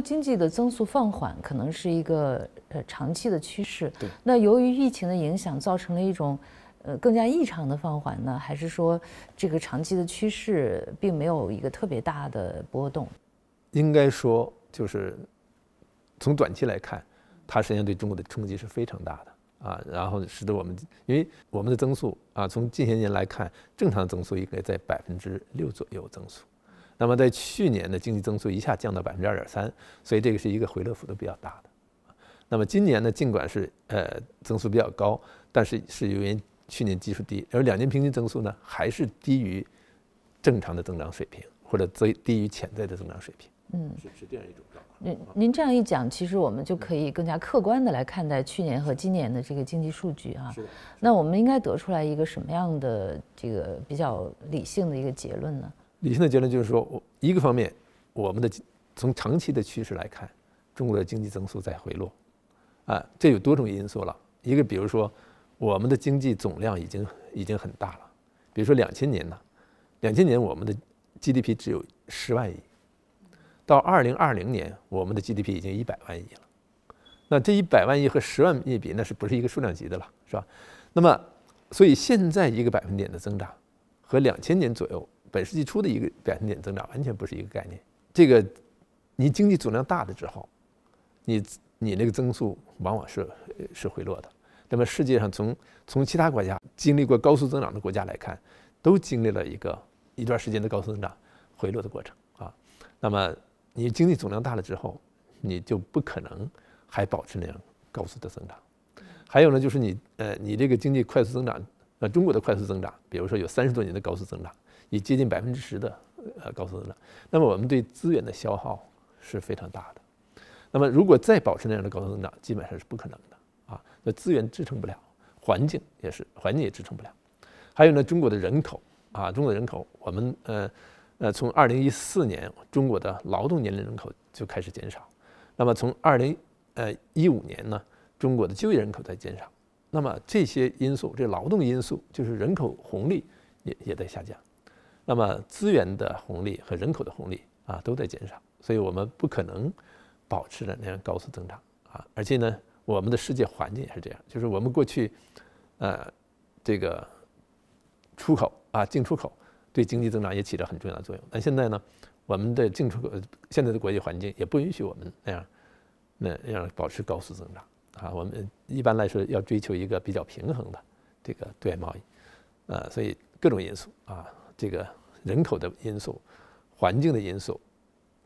经济的增速放缓可能是一个呃长期的趋势。那由于疫情的影响，造成了一种呃更加异常的放缓呢？还是说这个长期的趋势并没有一个特别大的波动？应该说，就是从短期来看，它实际上对中国的冲击是非常大的啊。然后使得我们因为我们的增速啊，从近些年来看，正常增速应该在百分之六左右增速。那么在去年的经济增速一下降到百分之二点三，所以这个是一个回落幅度比较大的。那么今年呢，尽管是呃增速比较高，但是是由于去年基数低，而两年平均增速呢还是低于正常的增长水平，或者最低于潜在的增长水平。嗯，是是这样一种状况。您您这样一讲，其实我们就可以更加客观的来看待去年和今年的这个经济数据啊。那我们应该得出来一个什么样的这个比较理性的一个结论呢？理性的结论就是说，我一个方面，我们的从长期的趋势来看，中国的经济增速在回落，啊，这有多种因素了。一个比如说，我们的经济总量已经已经很大了，比如说两千年呢，两千年我们的 GDP 只有十万亿，到二零二零年我们的 GDP 已经一百万亿了，那这一百万亿和十万亿比，那是不是一个数量级的了，是吧？那么，所以现在一个百分点的增长和两千年左右。本世纪初的一个百分点增长，完全不是一个概念。这个，你经济总量大了之后，你你那个增速往往是是回落的。那么世界上从从其他国家经历过高速增长的国家来看，都经历了一个一段时间的高速增长回落的过程啊。那么你经济总量大了之后，你就不可能还保持那样高速的增长。还有呢，就是你呃，你这个经济快速增长。呃，中国的快速增长，比如说有三十多年的高速增长，以接近百分之十的呃高速增长，那么我们对资源的消耗是非常大的。那么如果再保持那样的高速增长，基本上是不可能的啊。那资源支撑不了，环境也是，环境也支撑不了。还有呢，中国的人口啊，中国人口，我们呃呃，从二零一四年中国的劳动年龄人口就开始减少，那么从二零呃一五年呢，中国的就业人口在减少。那么这些因素，这劳动因素就是人口红利也也在下降，那么资源的红利和人口的红利啊都在减少，所以我们不可能保持着那样高速增长啊。而且呢，我们的世界环境也是这样，就是我们过去，呃，这个出口啊，进出口对经济增长也起着很重要的作用。但现在呢，我们的进出口现在的国际环境也不允许我们那样那样保持高速增长。啊，我们一般来说要追求一个比较平衡的这个对外贸易，呃，所以各种因素啊，这个人口的因素、环境的因素、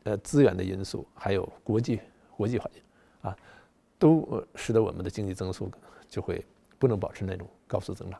呃资源的因素，还有国际国际环境，啊，都使得我们的经济增速就会不能保持那种高速增长。